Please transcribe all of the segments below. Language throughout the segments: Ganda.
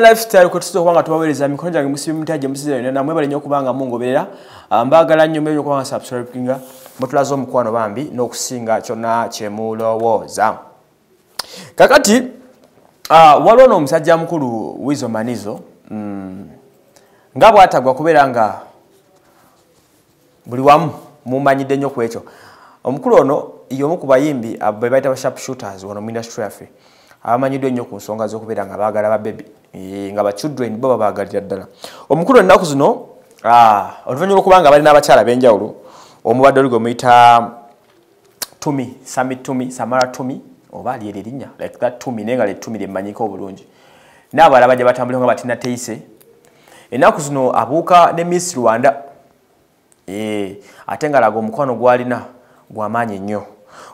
lifestyle kwe tusitoka kubanga tubaweereza mikono gyange musibe mutaje musiza yona namwebale nnyo okubanga mungoberera ah, mbaagala nnyo mbeeyo okubanga subscribinga mwetulaze omukwano bambi n'okusinga kyonna kyemulowooza kakati ah, waliwo n'omusajja mukulu wizo manizo mm, nga bwatagwa kubeera nga buli wamu mumanyidde nnyo ku ekyo omukulu ono yomu ku bayimbi bebayita ba sharp shooters wano mu industry yaffe abamanyiddwa ennyo ku nsonga z'okubeera nga baagala babebi eh, nga bachildren bo babaagalira ddala omukulu ennaku zino ah, oluvannyuma lwokubanga balina abakyala b'enjawulo omubadde oli gwemuyita mm, tumi sami tumi samara tumi oba ali eryerinnya like that tumi naye nga letumi lyemmanyika obulungi n'abalala bajja batambulira nga batinateise ennaku zino abuuka ne miss rwanda eh, ate nga laga omukwano gwalina gwamaanyi nnyo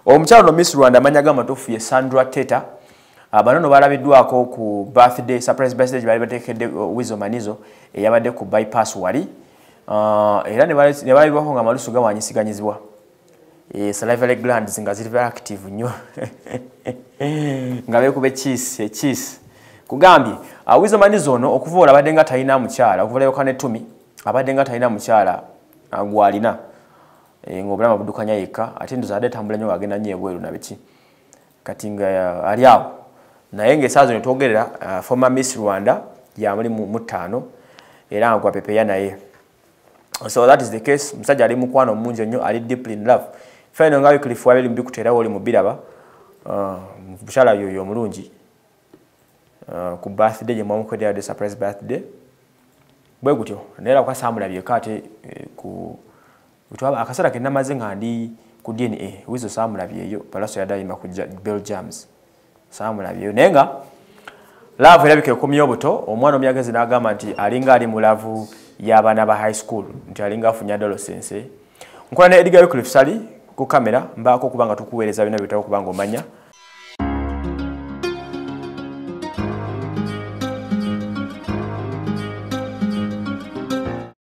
omukyalo no miss rwanda amanya ga matufu ye sandra tete abano no balabiddwako ku birthday surprise message bali batekedde uh, wizo manizo eyabadde ku bypass wali uh, era ne balabibwako nga malusu gawanyisiganyizibwa e, salivary glands nga ziri active nnyo nga beekuba ekiise ekiise kugambye uh, wizo manizo ono okuva ola abadde nga talina mukyala okuva olayoka ne tumi abadde nga talina mukyala gwalina e, ngaobulama budukanya yekka ate ndozaadde tambula nyo ngaagenda nnyo ebweru nabiki kati nga ali awo naye ngaesaazi ne twogerera uh, former miss rwanda yamuli mutaano era ngwa pepeya naye so that is the case musajja ali mukwano mungi nnyo ali diplin love feno nga wiklif wabiri mubikuteerawo oli mubiraba uh, mubukyala yoyo omulungi uh, ku birthday gye mwamukwedeyawadde surprise birthday bwe gutyo nayera kukasamulabyeka ate eh, akaseera kenamaze nga ndi ku dna wizo samulabyeyo palaso yadayima kujja bell jams nsanvu na byo naye nga laavu erabika ekumiyo obuto omwana omuyagezi n'agamba nti alinga ali mulavu y'abaana ba high school nti alinga afunya dolosense nkola ne edgar wiclif sali ku kamera mbaako okuba nga tukuweereza byona byetaka okuba nga omanya